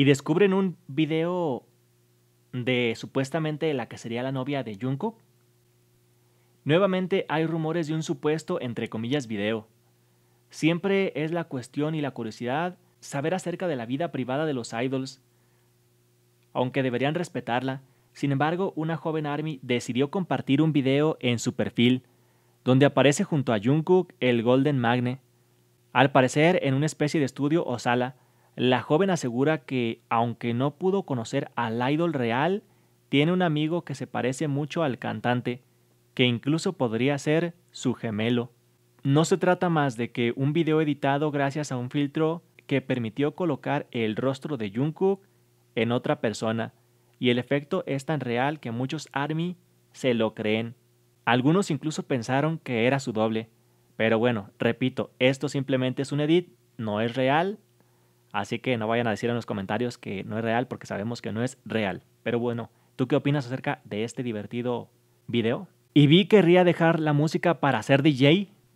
y descubren un video de supuestamente la que sería la novia de Junkook Nuevamente hay rumores de un supuesto, entre comillas, video. Siempre es la cuestión y la curiosidad saber acerca de la vida privada de los idols, aunque deberían respetarla. Sin embargo, una joven ARMY decidió compartir un video en su perfil, donde aparece junto a Jungkook el Golden Magne, al parecer en una especie de estudio o sala, la joven asegura que, aunque no pudo conocer al idol real, tiene un amigo que se parece mucho al cantante, que incluso podría ser su gemelo. No se trata más de que un video editado gracias a un filtro que permitió colocar el rostro de Jungkook en otra persona, y el efecto es tan real que muchos ARMY se lo creen. Algunos incluso pensaron que era su doble. Pero bueno, repito, esto simplemente es un edit, no es real, Así que no vayan a decir en los comentarios que no es real porque sabemos que no es real. Pero bueno, ¿tú qué opinas acerca de este divertido video? Y vi querría dejar la música para ser DJ,